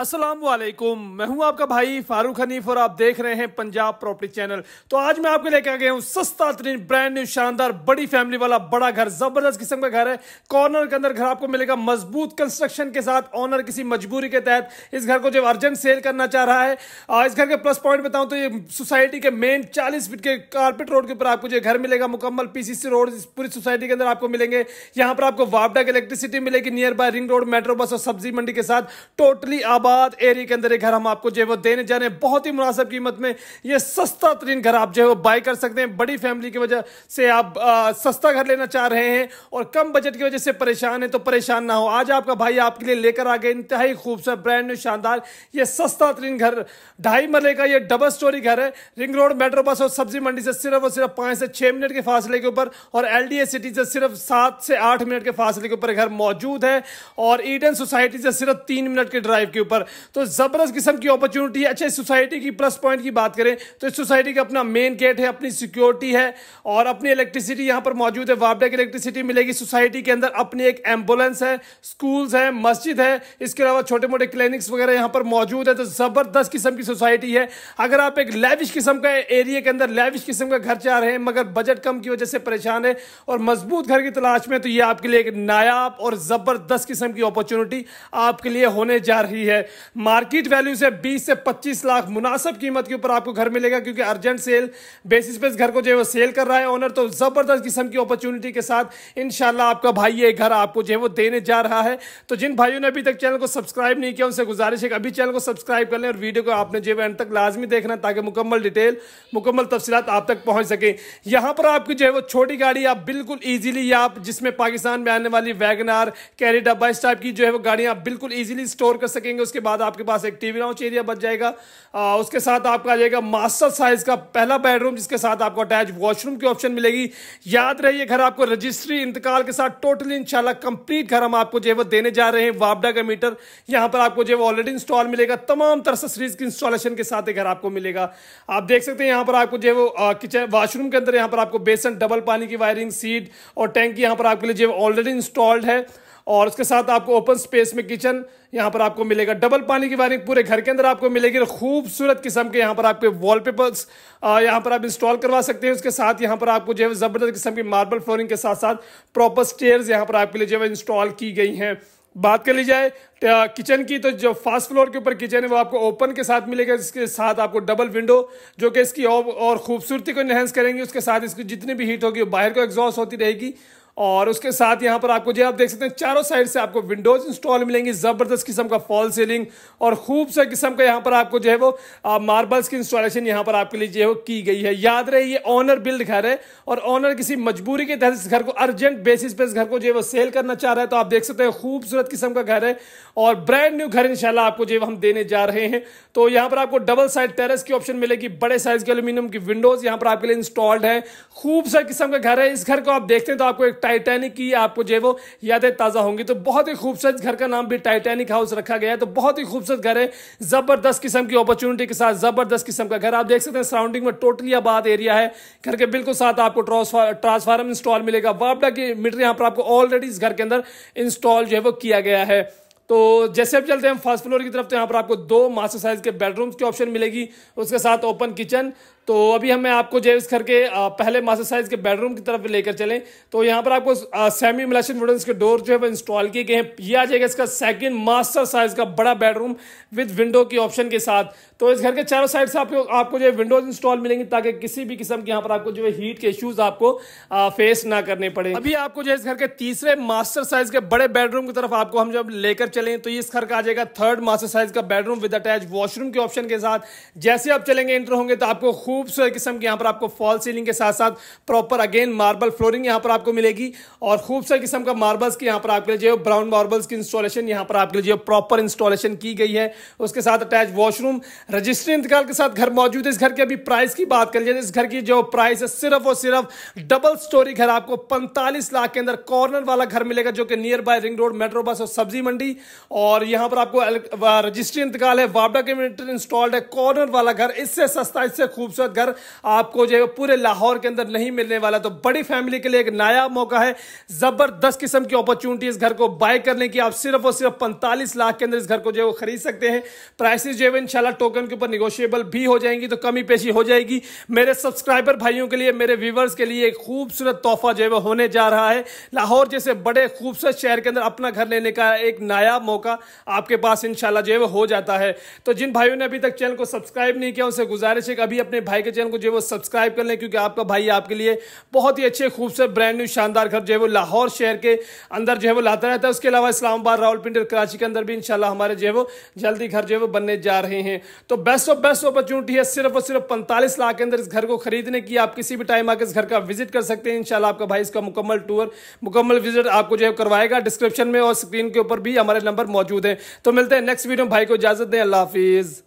असलम मैं हूं आपका भाई फारूक हनीफ और आप देख रहे हैं पंजाब प्रॉपर्टी चैनल तो आज मैं आपके लेके आ गया हूं सस्ता तरीन ब्रांड न्यू शानदार बड़ी फैमिली वाला बड़ा घर जबरदस्त किस्म का घर है कॉर्नर के अंदर घर आपको मिलेगा मजबूत कंस्ट्रक्शन के साथ ऑनर किसी मजबूरी के तहत इस घर को जो अर्जेंट सेल करना चाह रहा है आ, इस घर के प्लस पॉइंट बताऊं तो ये सोसाइटी के मेन चालीस फीट के कारपेट रोड के ऊपर आपको जो घर मिलेगा मुकम्मल पीसीसी रोड पूरी सोसाइटी के अंदर आपको मिलेंगे यहाँ पर आपको वापडा की इलेक्ट्रिसिटी मिलेगी near by ring road metro bus और सब्जी मंडी के साथ टोटली आप इस्लामाबाद एरिया के अंदर ये घर हम आपको जो है वो देने जा रहे हैं बहुत ही मुनासिब कीमत में ये सस्ता तरीन घर आप जो है वो बाई कर सकते हैं बड़ी फैमिली की वजह से आप आ, सस्ता घर लेना चाह रहे हैं और कम बजट की वजह से परेशान है तो परेशान ना हो आज आपका भाई आपके लिए लेकर आ गए इंतहाई खूबसूरत ब्रांड न्यू शानदार ये सस्ता तरीन घर ढाई मरले का यह डबल स्टोरी घर है रिंग रोड मेट्रो बस और सब्जी मंडी से सिर्फ और सिर्फ पाँच से छः मिनट के फासले के ऊपर और एल सिटी से सिर्फ सात से आठ मिनट के फासले के ऊपर घर मौजूद है और ईडन सोसाइटी से सिर्फ तीन मिनट के ड्राइव के ऊपर पर तो जबरदस्त किस्म की अपॉर्चुनिटी है अच्छा सोसाइटी की प्लस पॉइंट की बात करें तो इस सोसाइटी का अपना मेन गेट है अपनी सिक्योरिटी है और अपनी इलेक्ट्रिसिटी यहाँ पर मौजूद है वापडा की इलेक्ट्रिसिटी मिलेगी सोसाइटी के अंदर अपनी एक एम्बुलेंस है स्कूल्स है मस्जिद है इसके अलावा छोटे मोटे क्लिनिक्स वगैरह यहाँ पर मौजूद है तो जबरदस्त किस्म की सोसाइटी है अगर आप एक लेविश किस्म का एरिया के अंदर लेविश किस्म का घर चाह रहे हैं मगर बजट कम की वजह से परेशान है और मजबूत घर की तलाश में तो ये आपके लिए एक नायाब और ज़बरदस्त किस्म की अपॉर्चुनिटी आपके लिए होने जा रही है मार्केट वैल्यू से 20 से 25 लाख मुनासब कीमत के ऊपर आपको घर मिलेगा क्योंकि अर्जेंट सेल बेसिस पे इस घर को जो है वो सेल कर रहा है ओनर तो ज़बरदस्त किस्म की अपॉर्चुनिटी के साथ इन आपका भाई ये घर आपको जो है वो देने जा रहा है तो जिन भाइयों ने अभी तक चैनल को सब्सक्राइब नहीं किया उनसे गुजारिश है अभी चैनल को सब्सक्राइब कर लें और वीडियो को आपने जो है तक लाजमी देखना ताकि मुकम्मल डिटेल मुकम्मल तफसी आप तक पहुंच सके यहां पर आपकी जो है वो छोटी गाड़ी आप बिल्कुल ईजिली आप जिसमें पाकिस्तान में आने वाली वैगनार कैरी डब्बा इस टाइप की जो है वो गाड़ियां आप बिल्कुल ईजिली स्टोर कर सकेंगे उसके उसके बाद आपके पास एक टीवी लाउंज एरिया बच जाएगा आ, उसके साथ आपका आ जाएगा मास्टर साइज का पहला बेडरूम जिसके साथ आपको अटैच वॉशरूम की ऑप्शन मिलेगी याद रहे ये घर आपको रजिस्ट्री इंतकाल के साथ टोटली इंशाला कंप्लीट घर हम आपको जो है वो देने जा रहे हैं वापडा का मीटर यहाँ पर आपको जो है ऑलरेडी इंस्टॉल मिलेगा तमाम तरह से सीरीज की इंस्टॉलेशन के साथ घर आपको मिलेगा आप देख सकते हैं यहाँ पर आपको जो है वो किचन वाशरूम के अंदर यहाँ पर आपको बेसन डबल पानी की वायरिंग सीट और टैंक यहाँ पर आपके लिए जो ऑलरेडी इंस्टॉल्ड है और उसके साथ आपको ओपन स्पेस में किचन यहाँ पर आपको मिलेगा डबल पानी की वायरिंग पूरे घर के अंदर आपको मिलेगी खूबसूरत किस्म के यहाँ पर आपके वॉलपेपर्स यहाँ पर आप इंस्टॉल करवा सकते हैं उसके साथ यहाँ पर आपको जो है ज़बरदस्त किस्म की मार्बल फ्लोरिंग के साथ साथ प्रॉपर स्टेयर्स यहाँ पर आपके लिए जो है इंस्टॉल की गई हैं बात कर ली जाए किचन की तो जो फर्स्ट फ्लोर के ऊपर किचन है वो आपको ओपन के साथ मिलेगा इसके साथ आपको डबल विंडो जो कि इसकी और खूबसूरती को इन्हेंस करेंगी उसके साथ इसकी जितनी भी हीट होगी वो बाहर को एग्जॉस्ट होती रहेगी और उसके साथ यहाँ पर आपको जो आप देख सकते हैं चारों साइड से आपको विंडोज इंस्टॉल मिलेंगी ज़बरदस्त किस्म का फॉल सीलिंग और खूब सा किस्म का यहाँ पर आपको जो है वो मार्बल्स की इंस्टॉलेशन यहाँ पर आपके लिए जो है की गई है याद रहे ये ऑनर बिल्ड घर है और ऑनर किसी मजबूरी के तहत इस घर को अर्जेंट बेसिस पे इस घर को जो है वो सेल करना चाह रहा है तो आप देख सकते हैं खूबसूरत किस्म का घर है और ब्रांड न्यू घर इनशाला आपको जो हम देने जा रहे हैं तो यहाँ पर आपको डबल साइड टेरेस की ऑप्शन मिलेगी बड़े साइज के एल्यूमिनियम की विंडोज यहाँ पर आपके लिए इंस्टॉल्ड है खूब सा किस्म का घर है इस घर को आप देखते हैं तो आपको एक टाइटैनिक की आपको जो है वो यादें ताज़ा होंगी तो बहुत ही खूबसूरत घर का नाम भी टाइटैनिक हाउस रखा गया है तो बहुत ही खूबसूरत घर है ज़बरदस्त किस्म की अपॉर्चुनिटी के साथ ज़बरदस्त किस्म का घर आप देख सकते हैं सराउंडिंग में टोटली आबाद एरिया है घर के बिल्कुल साथ आपको ट्रांसफार्म इंस्टॉल मिलेगा वापडा की मीटर यहाँ पर आपको ऑलरेडी इस घर के अंदर इंस्टॉल जो है वो किया गया है तो जैसे अब चलते हैं फर्स्ट फ्लोर की तरफ तो यहाँ पर आपको दो मास्टर साइज के बेडरूम्स की ऑप्शन मिलेगी उसके साथ ओपन किचन तो अभी हमें आपको घर करके पहले मास्टर साइज के बेडरूम की तरफ लेकर चलें तो यहाँ पर आपको सेमी मिलेशन वुडन्स के डोर जो है वो इंस्टॉल किए गए हैं ये आ जाएगा इसका सेकंड मास्टर साइज का बड़ा बेडरूम विद विंडो की ऑप्शन के साथ तो इस घर के चारों साइड से आपको आपको जो है विंडोज इंस्टॉल मिलेंगी ताकि किसी भी किस्म के यहाँ पर आपको जो है हीट के इश्यूज आपको फेस ना करने पड़े अभी आपको जो है इस घर के तीसरे मास्टर साइज के बड़े बेडरूम की तरफ आपको हम जब लेकर चलें तो इस घर का आ जाएगा थर्ड मास्टर साइज का बेडरूम विद अटैच वॉशरूम के ऑप्शन के साथ जैसे आप चलेंगे इंटर होंगे तो आपको खूब खूबसूरत किस्म की यहाँ पर आपको फॉल सीलिंग के साथ साथ प्रॉपर अगेन मार्बल फ्लोरिंग यहाँ पर आपको मिलेगी और खूबसूरत किस्म का मार्बल्स की यहाँ पर आपके लिए जो ब्राउन मार्बल्स की इंस्टॉलेशन यहाँ पर आपके लिए जो प्रॉपर इंस्टॉलेशन की गई है उसके साथ अटैच वॉशरूम रजिस्ट्री इंतकाल के साथ घर मौजूद है इस घर की अभी प्राइस की बात कर लीजिए इस घर की जो प्राइस है सिर्फ और सिर्फ डबल स्टोरी घर आपको पैंतालीस लाख के अंदर कॉर्नर वाला घर मिलेगा जो कि near bye ring road metro bus और सब्जी मंडी और यहाँ पर आपको रजिस्ट्री इंतकाल है वापडा के इंस्टॉल्ड है कॉर्नर वाला घर इससे सस्ता इससे खूबसूरत खूबसूरत घर आपको जो है पूरे लाहौर के अंदर नहीं मिलने वाला तो बड़ी फैमिली के लिए एक नया मौका है ज़बरदस्त किस्म की अपॉर्चुनिटी इस घर को बाय करने की आप सिर्फ और सिर्फ पैंतालीस लाख के अंदर इस घर को जो है वो खरीद सकते हैं प्राइसिस जो है इनशाला टोकन के ऊपर निगोशिएबल भी हो जाएंगी तो कमी पेशी हो जाएगी मेरे सब्सक्राइबर भाइयों के लिए मेरे व्यूवर्स के लिए एक खूबसूरत तोहफा जो है वो होने जा रहा है लाहौर जैसे बड़े खूबसूरत शहर के अंदर अपना घर लेने का एक नया मौका आपके पास इनशाला जो है वो हो जाता है तो जिन भाइयों ने अभी तक चैनल को सब्सक्राइब नहीं किया उनसे गुजारिश है कि अभी अपने भाई भाई के चैनल को जो है वो सब्सक्राइब कर लें क्योंकि आपका भाई आपके लिए बहुत ही अच्छे खूबसूरत ब्रांड न्यू शानदार घर जो है वो लाहौर शहर के अंदर जो है वो लाता रहता है उसके अलावा इस्लामाबाद रावलपिंडी और कराची के अंदर भी इंशाल्लाह हमारे जो है वो जल्दी घर जो है वो बनने जा रहे हैं तो बेस्ट ऑफ बेस्ट अपॉर्चुनिटी है सिर्फ और सिर्फ पैंतालीस लाख के अंदर इस घर को खरीदने की आप किसी भी टाइम आकर इस घर का विजिट कर सकते हैं इंशाल्लाह आपका भाई इसका मुकम्मल टूर मुकम्मल विजिट आपको जो है करवाएगा डिस्क्रिप्शन में और स्क्रीन के ऊपर भी हमारे नंबर मौजूद है तो मिलते हैं नेक्स्ट वीडियो में भाई को इजाजत दें अल्लाह हाफिज़